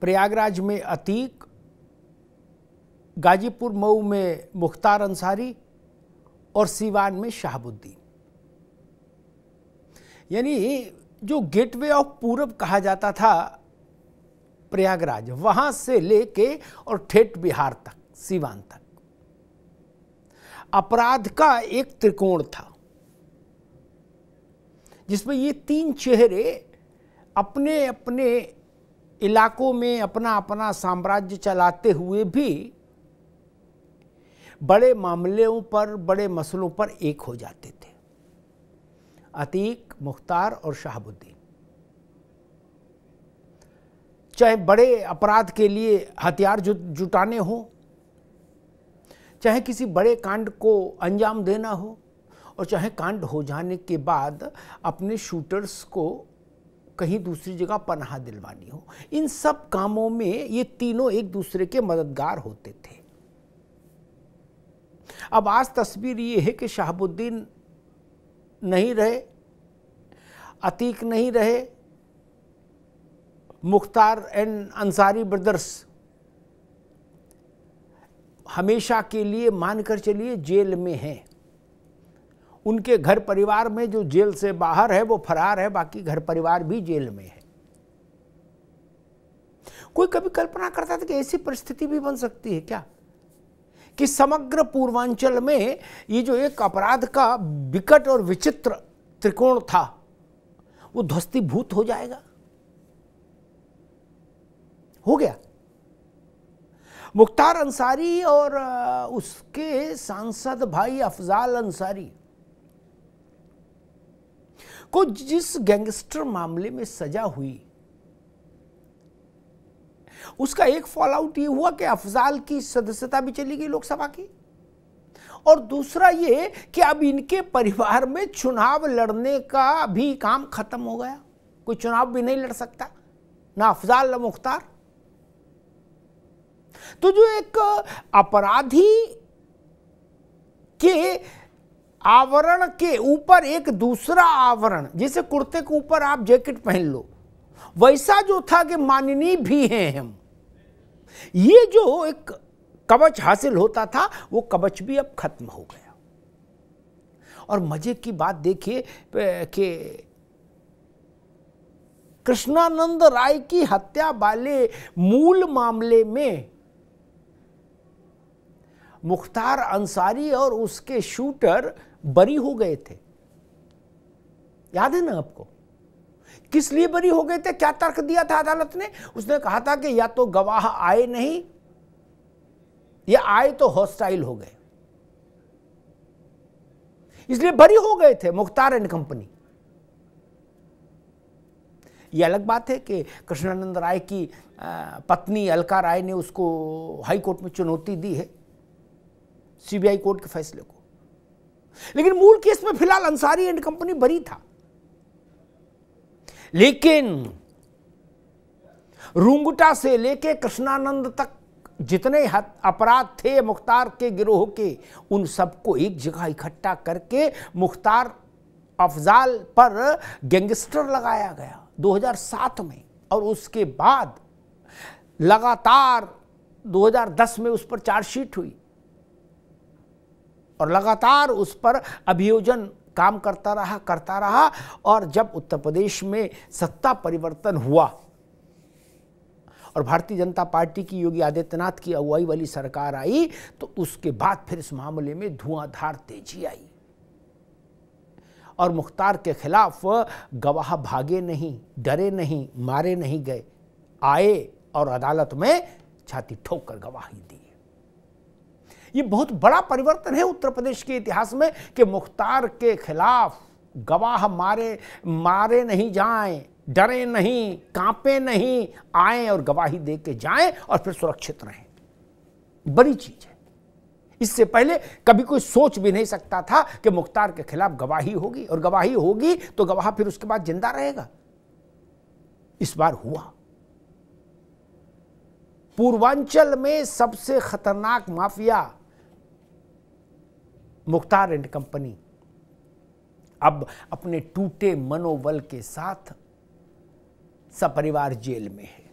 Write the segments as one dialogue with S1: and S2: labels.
S1: प्रयागराज में अतीक गाजीपुर मऊ में मुख्तार अंसारी और सीवान में शाहबुद्दीन यानी जो गेटवे ऑफ पूरब कहा जाता था प्रयागराज वहां से लेके और ठेठ बिहार तक सीवान तक अपराध का एक त्रिकोण था जिसमें ये तीन चेहरे अपने अपने इलाकों में अपना अपना साम्राज्य चलाते हुए भी बड़े मामलों पर बड़े मसलों पर एक हो जाते थे अतीक मुख्तार और शहाबुद्दीन चाहे बड़े अपराध के लिए हथियार जु, जुटाने हो चाहे किसी बड़े कांड को अंजाम देना हो और चाहे कांड हो जाने के बाद अपने शूटर्स को कहीं दूसरी जगह पनाह दिलवानी हो इन सब कामों में ये तीनों एक दूसरे के मददगार होते थे अब आज तस्वीर ये है कि शहाबुद्दीन नहीं रहे अतीक नहीं रहे मुख्तार एंड अंसारी ब्रदर्स हमेशा के लिए मानकर चलिए जेल में हैं उनके घर परिवार में जो जेल से बाहर है वो फरार है बाकी घर परिवार भी जेल में है कोई कभी कल्पना करता था कि ऐसी परिस्थिति भी बन सकती है क्या कि समग्र पूर्वांचल में ये जो एक अपराध का विकट और विचित्र त्रिकोण था वो ध्वस्तीभूत हो जाएगा हो गया मुख्तार अंसारी और उसके सांसद भाई अफजाल अंसारी को जिस गैंगस्टर मामले में सजा हुई उसका एक फॉलआउट ये हुआ कि अफजाल की सदस्यता भी चली गई लोकसभा की और दूसरा ये कि अब इनके परिवार में चुनाव लड़ने का भी काम खत्म हो गया कोई चुनाव भी नहीं लड़ सकता ना अफजाल ना मुख्तार तो जो एक अपराधी के आवरण के ऊपर एक दूसरा आवरण जैसे कुर्ते के ऊपर आप जैकेट पहन लो वैसा जो था कि माननीय भी हैं हम ये जो एक कवच हासिल होता था वो कवच भी अब खत्म हो गया और मजे की बात देखिए कि कृष्णानंद राय की हत्या वाले मूल मामले में मुख्तार अंसारी और उसके शूटर बरी हो गए थे याद है ना आपको किस लिए बरी हो गए थे क्या तर्क दिया था अदालत ने उसने कहा था कि या तो गवाह आए नहीं या आए तो हॉस्टाइल हो गए इसलिए बरी हो गए थे मुख्तार एंड कंपनी यह अलग बात है कि कृष्णानंद राय की पत्नी अलका राय ने उसको हाई कोर्ट में चुनौती दी है सीबीआई कोर्ट के फैसले को लेकिन मूल केस में फिलहाल अंसारी एंड कंपनी बरी था लेकिन रूंगटा से लेके कृष्णानंद तक जितने अपराध थे मुख्तार के गिरोह के उन सबको एक जगह इकट्ठा करके मुख्तार अफजाल पर गैंगस्टर लगाया गया 2007 में और उसके बाद लगातार 2010 में उस पर चार्जशीट हुई और लगातार उस पर अभियोजन काम करता रहा करता रहा और जब उत्तर प्रदेश में सत्ता परिवर्तन हुआ और भारतीय जनता पार्टी की योगी आदित्यनाथ की अगुवाई वाली सरकार आई तो उसके बाद फिर इस मामले में धुआंधार तेजी आई और मुख्तार के खिलाफ गवाह भागे नहीं डरे नहीं मारे नहीं गए आए और अदालत में छाती ठोक कर गवाही दी ये बहुत बड़ा परिवर्तन है उत्तर प्रदेश के इतिहास में कि मुख्तार के खिलाफ गवाह मारे मारे नहीं जाएं डरे नहीं कांपे नहीं आए और गवाही दे के जाएं और फिर सुरक्षित रहें बड़ी चीज है इससे पहले कभी कोई सोच भी नहीं सकता था कि मुख्तार के खिलाफ गवाही होगी और गवाही होगी तो गवाह फिर उसके बाद जिंदा रहेगा इस बार हुआ पूर्वांचल में सबसे खतरनाक माफिया मुख्तार एंड कंपनी अब अपने टूटे मनोबल के साथ सपरिवार जेल में है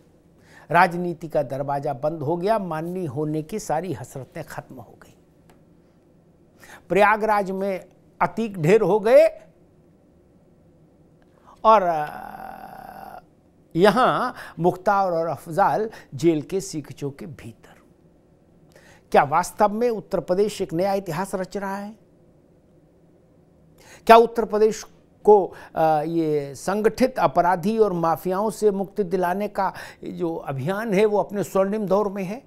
S1: राजनीति का दरवाजा बंद हो गया माननी होने की सारी हसरतें खत्म हो गई प्रयागराज में अतीक ढेर हो गए और यहां मुख्तार और अफजाल जेल के सीखचों के भीतर क्या वास्तव में उत्तर प्रदेश एक नया इतिहास रच रहा है क्या उत्तर प्रदेश को ये संगठित अपराधी और माफियाओं से मुक्ति दिलाने का जो अभियान है वो अपने स्वर्णिम दौर में है